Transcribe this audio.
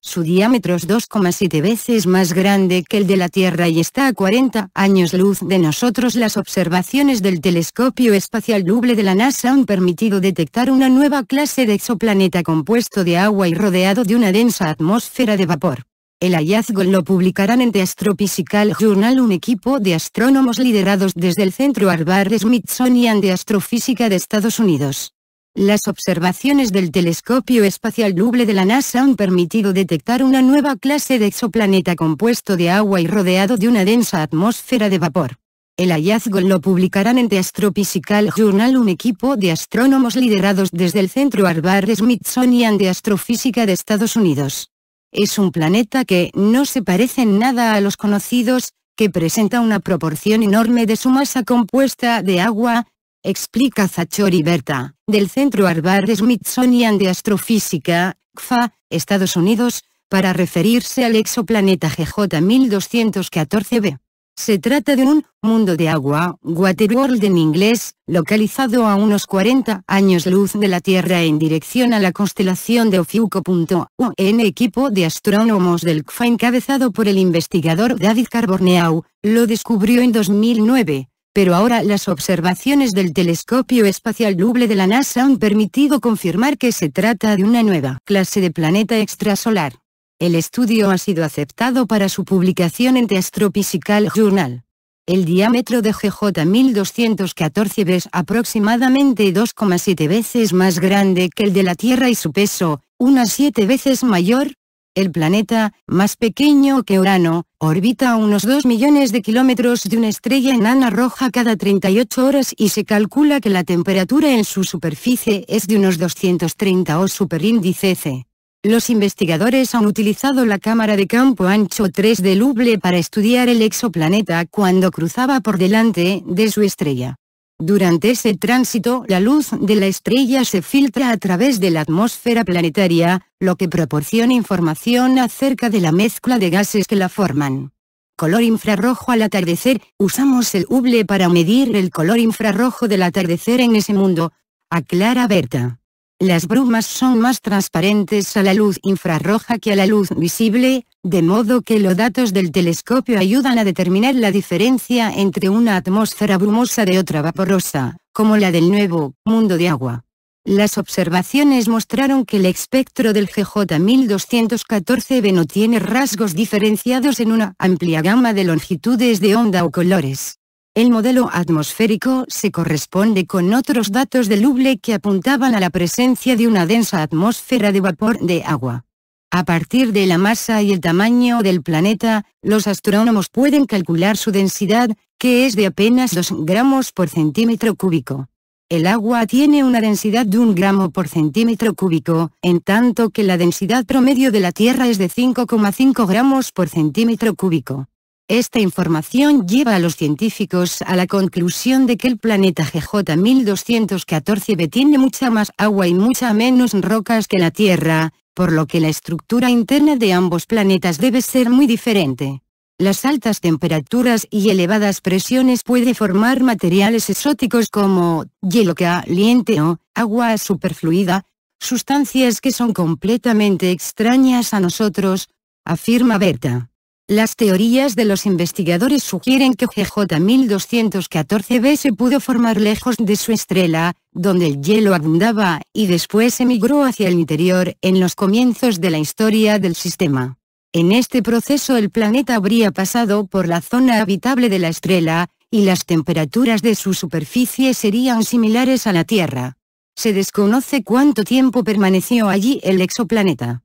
Su diámetro es 2,7 veces más grande que el de la Tierra y está a 40 años luz de nosotros. Las observaciones del telescopio espacial Hubble de la NASA han permitido detectar una nueva clase de exoplaneta compuesto de agua y rodeado de una densa atmósfera de vapor. El hallazgo lo publicarán en The Astrophysical Journal un equipo de astrónomos liderados desde el Centro Harvard Smithsonian de Astrofísica de Estados Unidos. Las observaciones del telescopio espacial Hubble de la NASA han permitido detectar una nueva clase de exoplaneta compuesto de agua y rodeado de una densa atmósfera de vapor. El hallazgo lo publicarán en The Astrophysical Journal un equipo de astrónomos liderados desde el Centro Harvard Smithsonian de Astrofísica de Estados Unidos. Es un planeta que no se parece en nada a los conocidos, que presenta una proporción enorme de su masa compuesta de agua, explica Zachori Berta, del Centro Harvard Smithsonian de Astrofísica, CFA, Estados Unidos, para referirse al exoplaneta GJ 1214b. Se trata de un mundo de agua, Waterworld en inglés, localizado a unos 40 años luz de la Tierra en dirección a la constelación de Un equipo de astrónomos del CFA encabezado por el investigador David Carborneau, lo descubrió en 2009, pero ahora las observaciones del telescopio espacial Hubble de la NASA han permitido confirmar que se trata de una nueva clase de planeta extrasolar. El estudio ha sido aceptado para su publicación en The Astrophysical Journal. El diámetro de GJ 1214 es aproximadamente 2,7 veces más grande que el de la Tierra y su peso, unas 7 veces mayor, el planeta, más pequeño que Urano, orbita a unos 2 millones de kilómetros de una estrella enana roja cada 38 horas y se calcula que la temperatura en su superficie es de unos 230 o superíndice C. Los investigadores han utilizado la cámara de campo ancho 3 de Luble para estudiar el exoplaneta cuando cruzaba por delante de su estrella. Durante ese tránsito la luz de la estrella se filtra a través de la atmósfera planetaria, lo que proporciona información acerca de la mezcla de gases que la forman. Color infrarrojo al atardecer, usamos el Hubble para medir el color infrarrojo del atardecer en ese mundo, aclara Berta. Las brumas son más transparentes a la luz infrarroja que a la luz visible, de modo que los datos del telescopio ayudan a determinar la diferencia entre una atmósfera brumosa de otra vaporosa, como la del nuevo mundo de agua. Las observaciones mostraron que el espectro del GJ1214 b no tiene rasgos diferenciados en una amplia gama de longitudes de onda o colores. El modelo atmosférico se corresponde con otros datos de Luble que apuntaban a la presencia de una densa atmósfera de vapor de agua. A partir de la masa y el tamaño del planeta, los astrónomos pueden calcular su densidad, que es de apenas 2 gramos por centímetro cúbico. El agua tiene una densidad de 1 gramo por centímetro cúbico, en tanto que la densidad promedio de la Tierra es de 5,5 gramos por centímetro cúbico. Esta información lleva a los científicos a la conclusión de que el planeta GJ 1214b tiene mucha más agua y mucha menos rocas que la Tierra, por lo que la estructura interna de ambos planetas debe ser muy diferente. Las altas temperaturas y elevadas presiones puede formar materiales exóticos como hielo caliente o agua superfluida, sustancias que son completamente extrañas a nosotros, afirma Berta. Las teorías de los investigadores sugieren que GJ-1214b se pudo formar lejos de su estrella, donde el hielo abundaba, y después emigró hacia el interior en los comienzos de la historia del sistema. En este proceso el planeta habría pasado por la zona habitable de la estrella, y las temperaturas de su superficie serían similares a la Tierra. Se desconoce cuánto tiempo permaneció allí el exoplaneta.